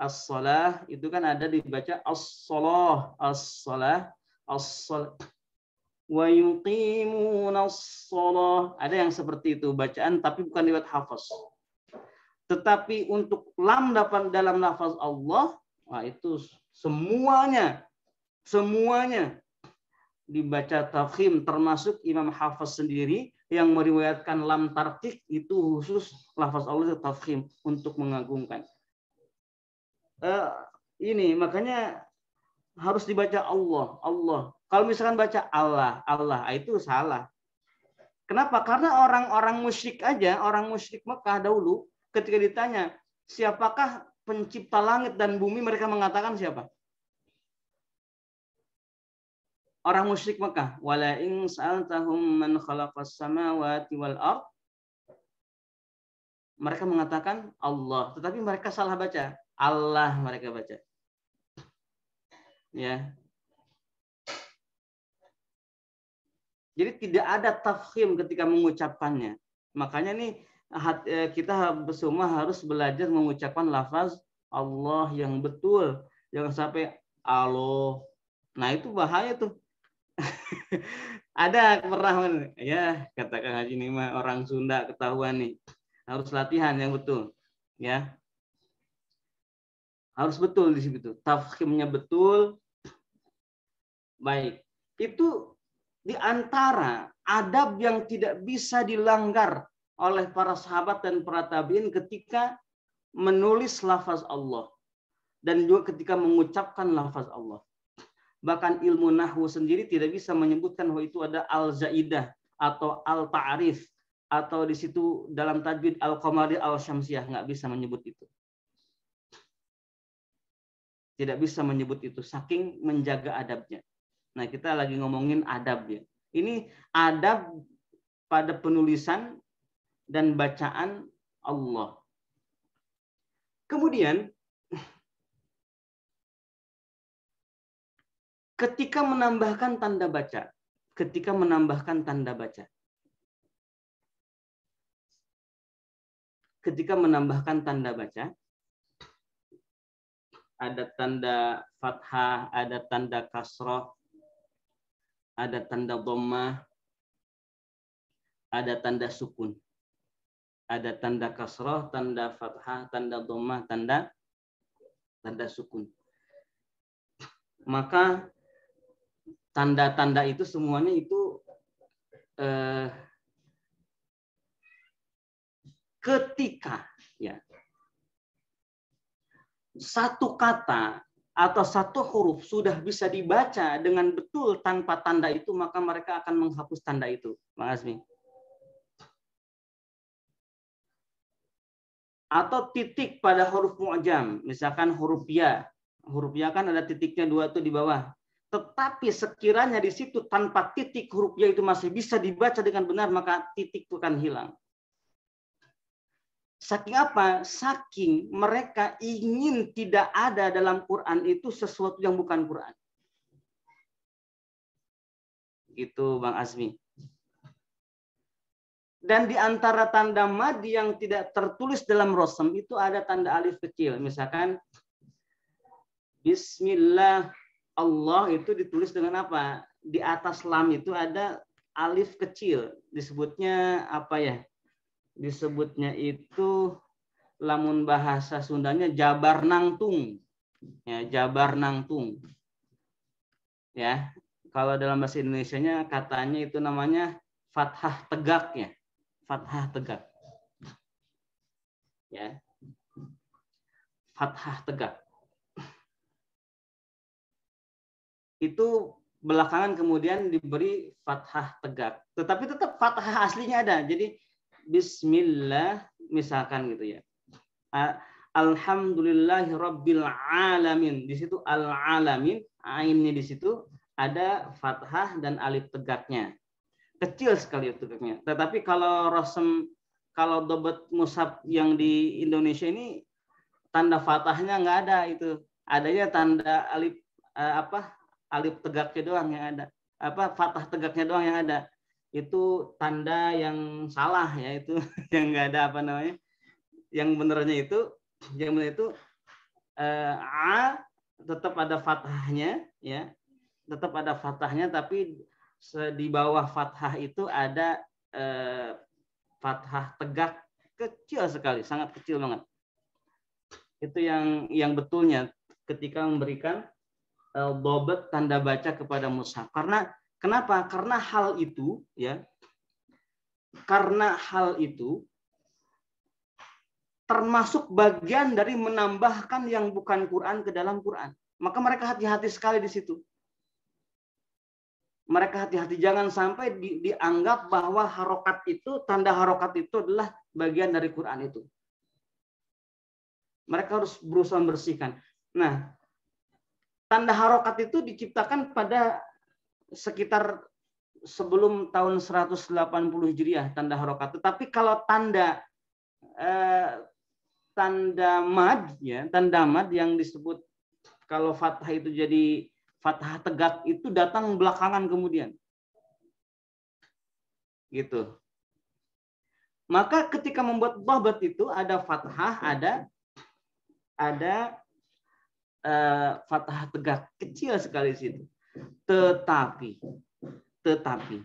as-salah itu kan ada dibaca as-salah as-salah as-salah wa yuqimuna as-salah ada yang seperti itu bacaan tapi bukan lewat hafaz tetapi untuk lam dapat dalam lafaz Allah nah itu semuanya semuanya dibaca tafkhim termasuk Imam Hafiz sendiri yang meriwayatkan lam tarkik itu khusus lafaz Allah tafkhim untuk mengagungkan uh, ini makanya harus dibaca Allah, Allah. Kalau misalkan baca Allah, Allah ah, itu salah. Kenapa? Karena orang-orang musyrik aja, orang musyrik Mekah dahulu ketika ditanya, siapakah pencipta langit dan bumi, mereka mengatakan siapa? Orang musyrik Mekah, wala in sa'altahum man khalaqas samawati wal ard. Mereka mengatakan Allah, tetapi mereka salah baca. Allah mereka baca. Ya. Jadi tidak ada tafkhim ketika mengucapkannya. Makanya nih eh, kita semua harus belajar mengucapkan lafaz Allah yang betul. Jangan sampai Allah. Nah itu bahaya tuh. (laughs) ada pernah ya katakan Haji Nima orang Sunda ketahuan nih harus latihan yang betul ya harus betul di situ. Tafkhimnya betul. Baik. Itu di antara adab yang tidak bisa dilanggar oleh para sahabat dan para tabiin ketika menulis lafaz Allah dan juga ketika mengucapkan lafaz Allah. Bahkan ilmu nahwu sendiri tidak bisa menyebutkan bahwa itu ada al-zaidah atau al-ta'rif atau di situ dalam tajwid al-qamari al syamsiah nggak bisa menyebut itu tidak bisa menyebut itu saking menjaga adabnya. Nah, kita lagi ngomongin adab ya. Ini adab pada penulisan dan bacaan Allah. Kemudian ketika menambahkan tanda baca, ketika menambahkan tanda baca. Ketika menambahkan tanda baca, ada tanda fathah, ada tanda kasroh, ada tanda dhammah, ada tanda sukun. Ada tanda kasroh, tanda fathah, tanda dhammah, tanda tanda sukun. Maka tanda-tanda itu semuanya itu eh, ketika ya satu kata atau satu huruf sudah bisa dibaca dengan betul tanpa tanda itu, maka mereka akan menghapus tanda itu. Bang Azmi. Atau titik pada huruf mu'jam. Misalkan huruf ya. Huruf ya kan ada titiknya dua itu di bawah. Tetapi sekiranya di situ tanpa titik huruf ya itu masih bisa dibaca dengan benar, maka titik itu akan hilang. Saking apa? Saking mereka ingin tidak ada dalam Quran itu sesuatu yang bukan Quran. Itu Bang Azmi. Dan di antara tanda mad yang tidak tertulis dalam rosem itu ada tanda alif kecil. Misalkan Bismillah Allah itu ditulis dengan apa? Di atas lam itu ada alif kecil. Disebutnya apa ya? disebutnya itu lamun bahasa Sundanya Jabar Nangtung. Ya, Jabar Nangtung. Ya, kalau dalam bahasa Indonesianya katanya itu namanya fathah tegak ya. Fathah tegak. Ya. Fathah tegak. Itu belakangan kemudian diberi fathah tegak. Tetapi tetap fathah aslinya ada. Jadi bismillah misalkan gitu ya. Alhamdulillahi rabbil alamin. Di situ al alamin, ainnya di situ ada fathah dan alif tegaknya. Kecil sekali tegaknya. Tetapi kalau rosem kalau dobet musab yang di Indonesia ini tanda fathahnya nggak ada itu. Adanya tanda alif eh, apa? Alif tegaknya doang yang ada. Apa fathah tegaknya doang yang ada itu tanda yang salah ya itu (laughs) yang nggak ada apa namanya yang benernya itu yang bener itu eh, a tetap ada fathahnya ya tetap ada fathahnya tapi di bawah fathah itu ada eh, fathah tegak kecil sekali sangat kecil banget itu yang yang betulnya ketika memberikan eh, bobet tanda baca kepada Musa karena Kenapa? Karena hal itu ya karena hal itu termasuk bagian dari menambahkan yang bukan Quran ke dalam Quran. Maka mereka hati-hati sekali di situ. Mereka hati-hati jangan sampai di, dianggap bahwa harokat itu tanda harokat itu adalah bagian dari Quran itu. Mereka harus berusaha membersihkan. Nah, tanda harokat itu diciptakan pada sekitar sebelum tahun 180 Hijriah tanda harokat. Tetapi kalau tanda eh, tanda mad ya, tanda mad yang disebut kalau fathah itu jadi fathah tegak itu datang belakangan kemudian. Gitu. Maka ketika membuat babat itu ada fathah, ada ada uh, fathah tegak kecil sekali situ. Tetapi, tetapi,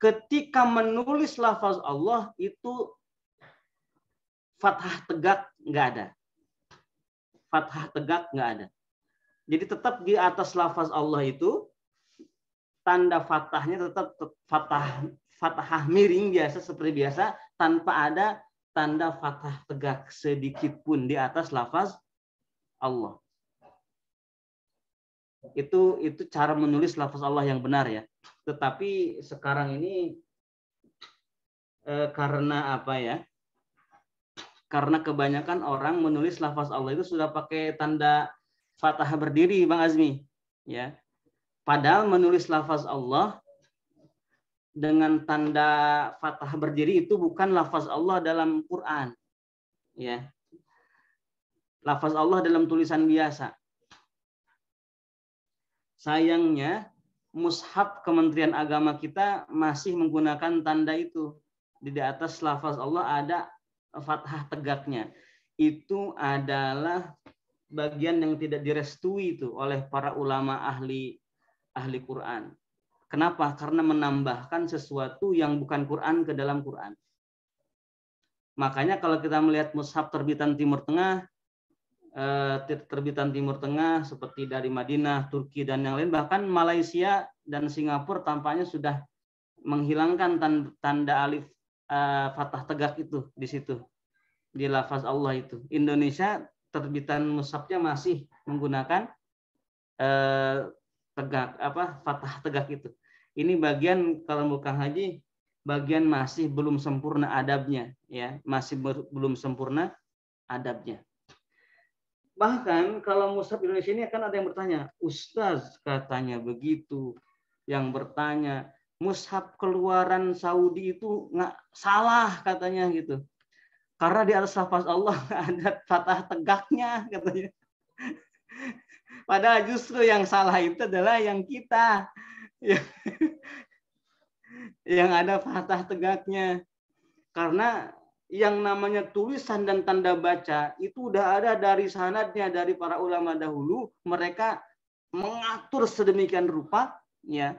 ketika menulis lafaz Allah itu fathah tegak nggak ada. Fathah tegak nggak ada. Jadi tetap di atas lafaz Allah itu tanda fathahnya tetap fathah fathah miring biasa seperti biasa tanpa ada tanda fathah tegak sedikit pun di atas lafaz Allah itu itu cara menulis lafaz Allah yang benar ya. Tetapi sekarang ini eh, karena apa ya? Karena kebanyakan orang menulis lafaz Allah itu sudah pakai tanda fathah berdiri, Bang Azmi, ya. Padahal menulis lafaz Allah dengan tanda fathah berdiri itu bukan lafaz Allah dalam Quran. Ya. Lafaz Allah dalam tulisan biasa Sayangnya mushaf Kementerian Agama kita masih menggunakan tanda itu. Di atas lafaz Allah ada fathah tegaknya. Itu adalah bagian yang tidak direstui itu oleh para ulama ahli ahli Quran. Kenapa? Karena menambahkan sesuatu yang bukan Quran ke dalam Quran. Makanya kalau kita melihat mushaf terbitan Timur Tengah, Eh, terbitan Timur Tengah seperti dari Madinah, Turki dan yang lain bahkan Malaysia dan Singapura tampaknya sudah menghilangkan tanda, tanda alif uh, eh, fathah tegak itu di situ di lafaz Allah itu. Indonesia terbitan musabnya masih menggunakan uh, tegak apa fathah tegak itu. Ini bagian kalau bukan haji bagian masih belum sempurna adabnya ya, masih ber, belum sempurna adabnya. Bahkan kalau musab Indonesia ini akan ada yang bertanya, Ustaz katanya begitu. Yang bertanya, Mushab keluaran Saudi itu nggak salah katanya gitu. Karena di atas lafaz Allah (laughs) ada patah tegaknya katanya. (laughs) Padahal justru yang salah itu adalah yang kita. (laughs) yang ada patah tegaknya. Karena yang namanya tulisan dan tanda baca itu udah ada dari sanadnya dari para ulama dahulu mereka mengatur sedemikian rupa ya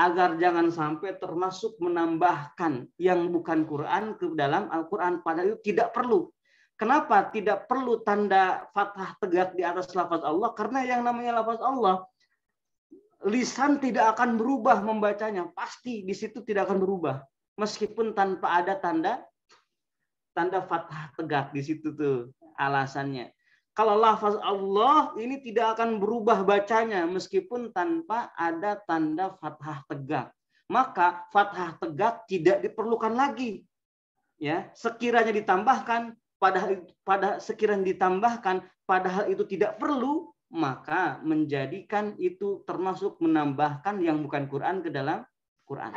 agar jangan sampai termasuk menambahkan yang bukan Quran ke dalam Al-Quran padahal itu tidak perlu. Kenapa tidak perlu tanda fathah tegak di atas lafaz Allah? Karena yang namanya lafaz Allah lisan tidak akan berubah membacanya, pasti di situ tidak akan berubah meskipun tanpa ada tanda tanda fathah tegak di situ tuh alasannya. Kalau lafaz Allah ini tidak akan berubah bacanya meskipun tanpa ada tanda fathah tegak. Maka fathah tegak tidak diperlukan lagi. Ya, sekiranya ditambahkan padahal pada sekiranya ditambahkan padahal itu tidak perlu maka menjadikan itu termasuk menambahkan yang bukan Quran ke dalam Quran.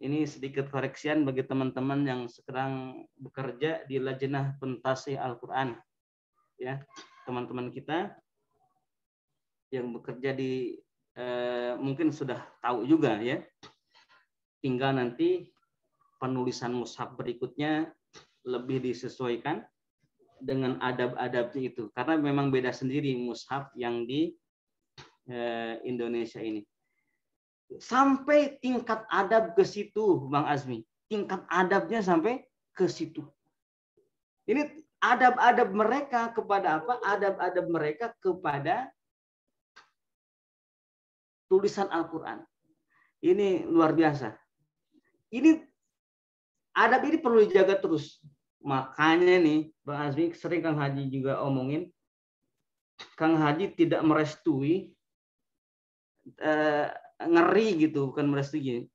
Ini sedikit koreksian bagi teman-teman yang sekarang bekerja di Lajnah Pentasih Al-Qur'an. Ya, teman-teman kita yang bekerja di eh, mungkin sudah tahu juga ya. Tinggal nanti penulisan mushaf berikutnya lebih disesuaikan dengan adab-adabnya itu karena memang beda sendiri mushaf yang di eh, Indonesia ini sampai tingkat adab ke situ, Bang Azmi. Tingkat adabnya sampai ke situ. Ini adab-adab mereka kepada apa? Adab-adab mereka kepada tulisan Al-Quran. Ini luar biasa. Ini adab ini perlu dijaga terus. Makanya nih, Bang Azmi sering Kang Haji juga omongin, Kang Haji tidak merestui eh, ngeri gitu bukan merestui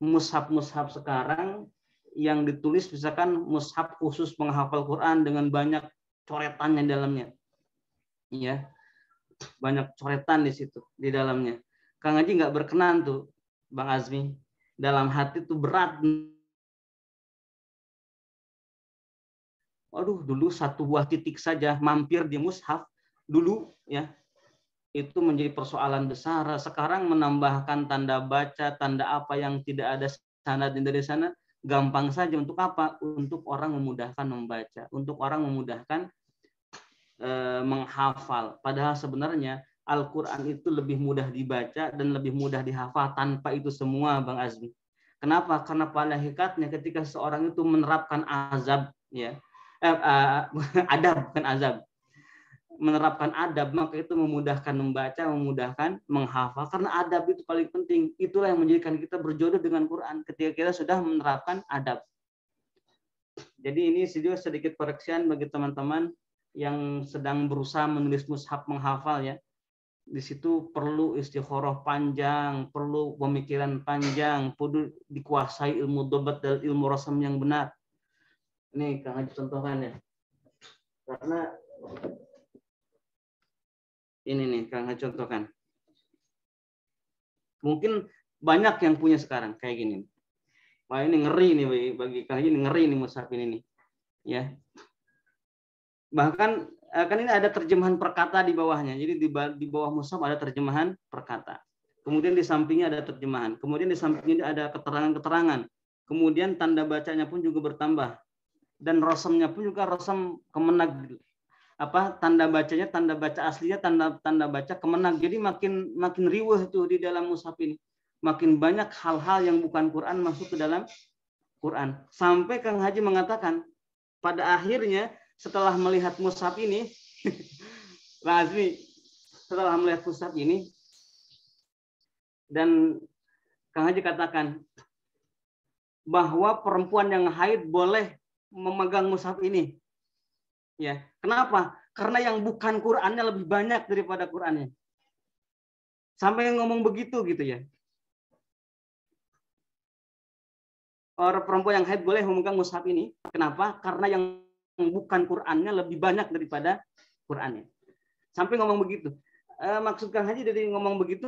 mushaf mushaf sekarang yang ditulis misalkan mushaf khusus penghafal Quran dengan banyak coretannya di dalamnya ya banyak coretan di situ di dalamnya Kang Haji nggak berkenan tuh Bang Azmi dalam hati tuh berat Aduh, dulu satu buah titik saja mampir di mushaf dulu ya itu menjadi persoalan besar. Sekarang menambahkan tanda baca, tanda apa yang tidak ada sanad dari sana, gampang saja. Untuk apa? Untuk orang memudahkan membaca, untuk orang memudahkan e, menghafal. Padahal sebenarnya Al-Quran itu lebih mudah dibaca dan lebih mudah dihafal tanpa itu semua, Bang Azmi. Kenapa? Karena pada hakikatnya ketika seorang itu menerapkan azab, ya, eh, eh, (laughs) adab bukan azab, menerapkan adab maka itu memudahkan membaca, memudahkan menghafal karena adab itu paling penting. Itulah yang menjadikan kita berjodoh dengan Quran ketika kita sudah menerapkan adab. Jadi ini sedikit koreksian bagi teman-teman yang sedang berusaha menulis mushaf menghafal ya. Di situ perlu istiqoroh panjang, perlu pemikiran panjang, perlu dikuasai ilmu dobat dan ilmu rasam yang benar. ini Kang Haji contohkan ya. Karena ini nih, Kang contohkan. Mungkin banyak yang punya sekarang kayak gini. Wah ini ngeri nih bagi, bagi Kang ini ngeri nih mushaf ini nih. Ya. Bahkan eh, kan ini ada terjemahan perkata di bawahnya. Jadi di, di bawah mushaf ada terjemahan perkata. Kemudian di sampingnya ada terjemahan. Kemudian di sampingnya ada keterangan-keterangan. Kemudian tanda bacanya pun juga bertambah. Dan rosamnya pun juga rosam kemenag apa tanda bacanya tanda baca aslinya tanda tanda baca kemenang jadi makin makin riweh tuh di dalam mushaf ini makin banyak hal-hal yang bukan Quran masuk ke dalam Quran sampai Kang Haji mengatakan pada akhirnya setelah melihat mushaf ini Razmi (laughs) setelah melihat mushaf ini dan Kang Haji katakan bahwa perempuan yang haid boleh memegang mushaf ini. Ya, Kenapa? Karena yang bukan Qurannya lebih banyak daripada Qurannya. Sampai ngomong begitu gitu ya. Orang perempuan yang haid boleh memegang mushaf ini. Kenapa? Karena yang bukan Qurannya lebih banyak daripada Qurannya. Sampai ngomong begitu. E, maksud Kang Haji dari ngomong begitu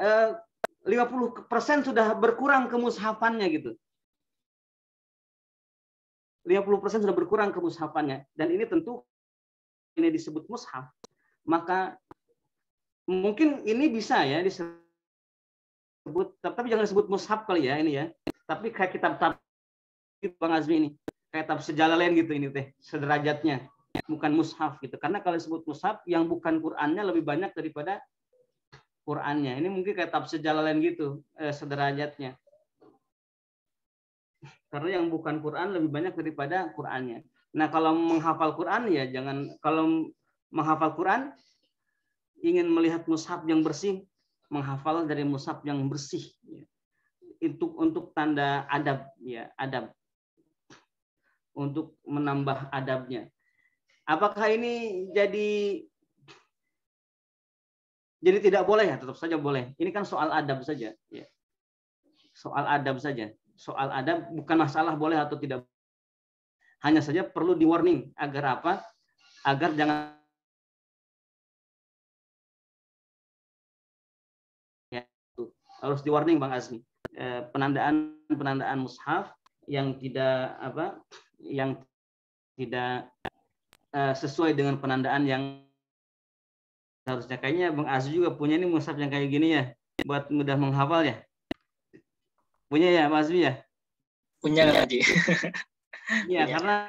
50% eh, sudah berkurang kemushafannya gitu. 50% sudah berkurang ke kemushafannya. Dan ini tentu ini disebut mushaf, maka mungkin ini bisa ya disebut, tapi jangan disebut mushaf kali ya ini ya. Tapi kayak kitab tafsir Bang Azmi ini, kayak tab lain gitu ini teh, sederajatnya. Bukan mushaf gitu. Karena kalau disebut mushaf, yang bukan Qur'annya lebih banyak daripada Qur'annya. Ini mungkin kayak tab lain gitu, eh, sederajatnya. Karena yang bukan Quran lebih banyak daripada Qurannya. Nah, kalau menghafal Quran ya jangan kalau menghafal Quran ingin melihat mushaf yang bersih, menghafal dari mushaf yang bersih. Itu untuk tanda adab ya, adab. Untuk menambah adabnya. Apakah ini jadi jadi tidak boleh ya, tetap saja boleh. Ini kan soal adab saja, ya. Soal adab saja soal ada bukan masalah boleh atau tidak. Hanya saja perlu di warning agar apa? Agar jangan ya, harus di warning Bang Azmi. Eh, penandaan penandaan mushaf yang tidak apa yang tidak eh, sesuai dengan penandaan yang harusnya kayaknya Bang Azmi juga punya ini mushaf yang kayak gini ya buat mudah menghafal ya Punya ya Mas Bi ya? Punya lagi. (laughs) Iya, karena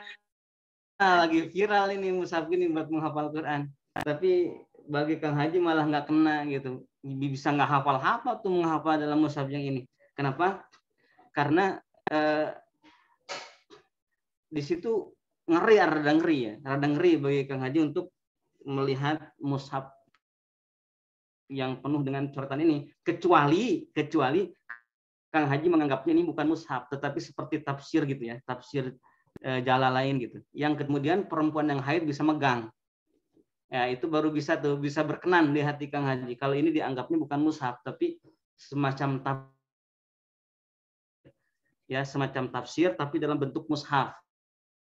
nah, lagi viral ini musaf ini buat menghafal Quran. Tapi bagi Kang Haji malah nggak kena gitu. Bisa nggak hafal-hafal tuh menghafal dalam musaf yang ini. Kenapa? Karena eh, di situ ngeri rada ngeri ya rada ngeri bagi Kang Haji untuk melihat mushaf yang penuh dengan coretan ini kecuali kecuali Kang Haji menganggapnya ini bukan mushaf, tetapi seperti tafsir gitu ya, tafsir e, jala lain gitu. Yang kemudian perempuan yang haid bisa megang. Ya, itu baru bisa tuh bisa berkenan di hati Kang Haji. Kalau ini dianggapnya bukan mushaf, tapi semacam tafsir ya semacam tafsir tapi dalam bentuk mushaf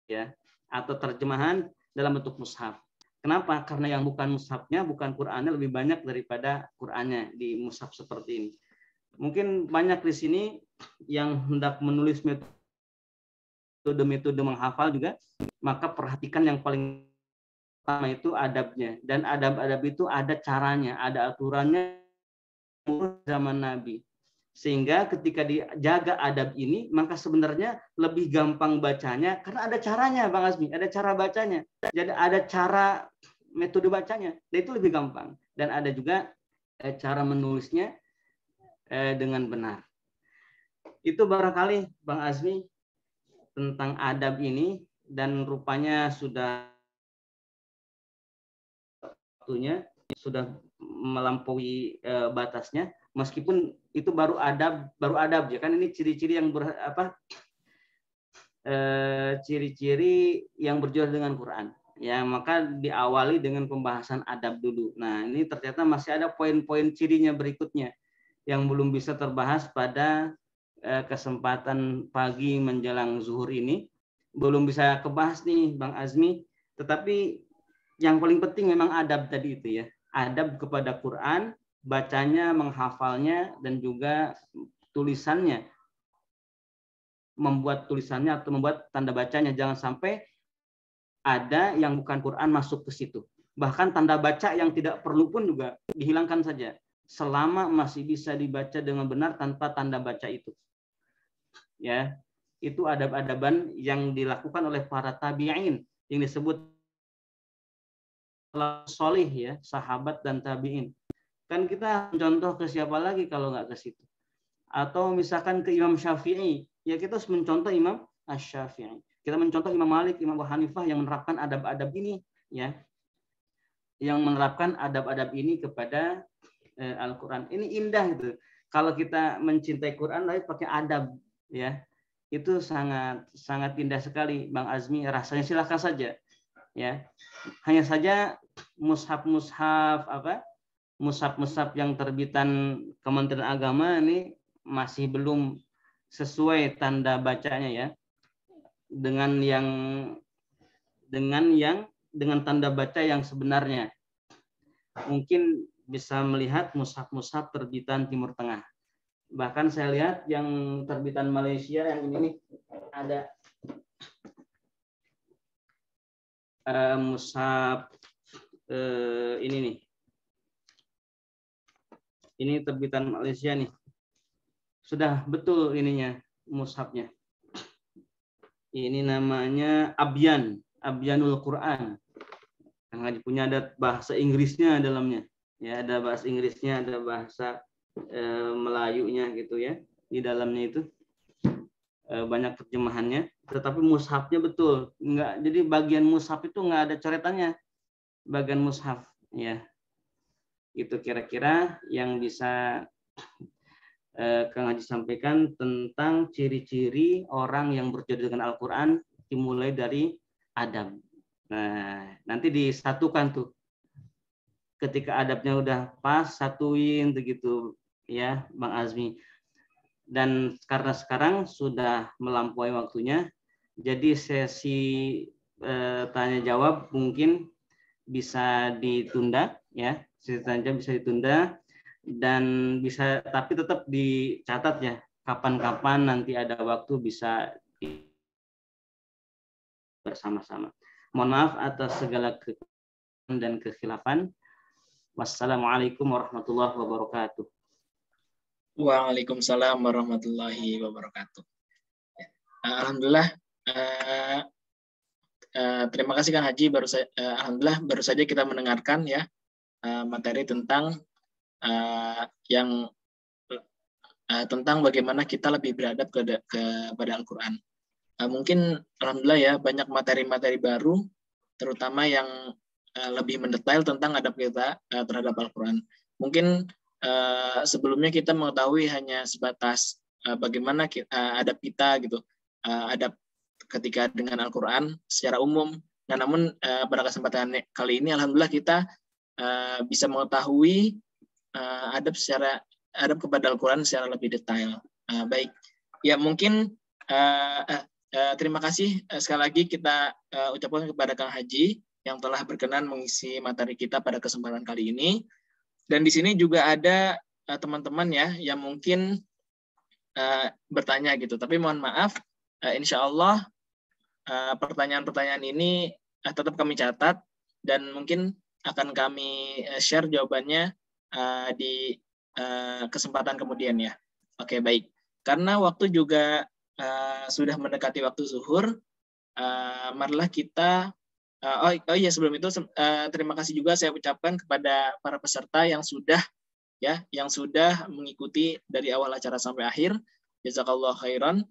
ya atau terjemahan dalam bentuk mushaf. Kenapa? Karena yang bukan mushafnya, bukan Qur'annya lebih banyak daripada Qur'annya di mushaf seperti ini mungkin banyak di sini yang hendak menulis metode-metode menghafal juga, maka perhatikan yang paling pertama itu adabnya. Dan adab-adab itu ada caranya, ada aturannya zaman Nabi. Sehingga ketika dijaga adab ini, maka sebenarnya lebih gampang bacanya karena ada caranya Bang Azmi, ada cara bacanya. Jadi ada cara metode bacanya, dan itu lebih gampang. Dan ada juga eh, cara menulisnya eh, dengan benar. Itu barangkali Bang Azmi tentang adab ini dan rupanya sudah waktunya sudah melampaui eh, batasnya meskipun itu baru adab baru adab ya kan ini ciri-ciri yang ber, apa eh, ciri-ciri e, yang berjual dengan Quran ya maka diawali dengan pembahasan adab dulu nah ini ternyata masih ada poin-poin cirinya berikutnya yang belum bisa terbahas pada eh, kesempatan pagi menjelang zuhur ini belum bisa kebahas nih Bang Azmi tetapi yang paling penting memang adab tadi itu ya adab kepada Quran bacanya menghafalnya dan juga tulisannya membuat tulisannya atau membuat tanda bacanya jangan sampai ada yang bukan Quran masuk ke situ bahkan tanda baca yang tidak perlu pun juga dihilangkan saja selama masih bisa dibaca dengan benar tanpa tanda baca itu. Ya, itu adab-adaban yang dilakukan oleh para tabi'in yang disebut solih ya, sahabat dan tabi'in. Kan kita contoh ke siapa lagi kalau nggak ke situ. Atau misalkan ke Imam Syafi'i, ya kita harus mencontoh Imam Asy-Syafi'i. Kita mencontoh Imam Malik, Imam Abu Hanifah yang menerapkan adab-adab ini ya. Yang menerapkan adab-adab ini kepada eh, Al-Quran. Ini indah itu. Kalau kita mencintai Quran tapi pakai adab ya itu sangat sangat indah sekali Bang Azmi rasanya silahkan saja ya hanya saja mushaf-mushaf apa mushaf-mushaf yang terbitan Kementerian Agama ini masih belum sesuai tanda bacanya ya dengan yang dengan yang dengan tanda baca yang sebenarnya mungkin bisa melihat mushaf-mushaf terbitan Timur Tengah. Bahkan saya lihat yang terbitan Malaysia yang ini nih ada uh, mushaf uh, ini nih. Ini terbitan Malaysia nih. Sudah betul ininya mushafnya. Ini namanya abian abianul Quran. Yang punya ada bahasa Inggrisnya dalamnya ya ada bahasa Inggrisnya ada bahasa e, Melayunya gitu ya di dalamnya itu e, banyak terjemahannya tetapi mushafnya betul nggak jadi bagian mushaf itu nggak ada coretannya bagian mushaf ya itu kira-kira yang bisa e, Kang Haji sampaikan tentang ciri-ciri orang yang berjodoh dengan Al-Quran dimulai dari Adam. Nah, nanti disatukan tuh ketika adabnya udah pas satuin begitu ya Bang Azmi dan karena sekarang sudah melampaui waktunya jadi sesi e, tanya jawab mungkin bisa ditunda ya sesi tanya jawab bisa ditunda dan bisa tapi tetap dicatat ya kapan-kapan nanti ada waktu bisa bersama-sama. Mohon maaf atas segala kekurangan dan kekhilafan. Wassalamualaikum warahmatullahi wabarakatuh. Waalaikumsalam warahmatullahi wabarakatuh. Ya, alhamdulillah. Eh, eh, terima kasih Kang Haji. Baru saja, eh, Alhamdulillah baru saja kita mendengarkan ya materi tentang yang tentang bagaimana kita lebih beradab kepada ke Al-Quran. mungkin Alhamdulillah ya banyak materi-materi baru, terutama yang Eh, lebih mendetail tentang adab kita eh, terhadap Al-Quran. Mungkin eh, sebelumnya kita mengetahui hanya sebatas bagaimana adab kita gitu, adab ketika dengan Al-Quran secara umum. Nah, namun pada kesempatan kali ini, alhamdulillah kita bisa mengetahui adab secara adab kepada Al-Quran secara lebih detail. Baik, ya mungkin terima kasih sekali lagi kita ucapkan kepada Kang Haji yang telah berkenan mengisi materi kita pada kesempatan kali ini. Dan di sini juga ada eh, teman-teman uh, ya yang mungkin uh, bertanya gitu. Tapi mohon maaf, uh, insya Allah pertanyaan pertanyaan-pertanyaan ini uh, tetap kami catat dan mungkin akan kami uh, share jawabannya uh, di uh, kesempatan kemudian ya. Oke okay, baik. Karena waktu juga uh, sudah mendekati waktu zuhur, uh, marilah kita Uh, oh, oh iya sebelum itu uh, terima kasih juga saya ucapkan kepada para peserta yang sudah ya yang sudah mengikuti dari awal acara sampai akhir. Jazakallah khairan.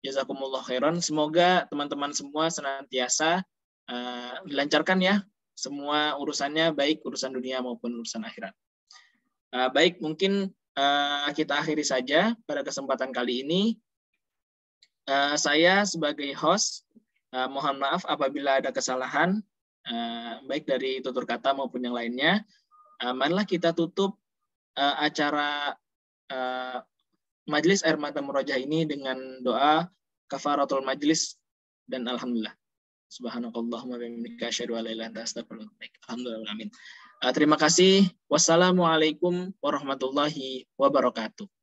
Jazakumullah khairan. Semoga teman-teman semua senantiasa uh, dilancarkan ya semua urusannya baik urusan dunia maupun urusan akhirat. Uh, baik mungkin uh, kita akhiri saja pada kesempatan kali ini. Uh, saya sebagai host Uh, mohon maaf apabila ada kesalahan, uh, baik dari tutur kata maupun yang lainnya. Uh, marilah kita tutup uh, acara uh, majelis air mata murajah ini dengan doa kafaratul majelis dan alhamdulillah. Subhanakallahumma bihamdika asyhadu an la ilaha illa anta Alhamdulillah amin. terima kasih. Wassalamualaikum warahmatullahi wabarakatuh.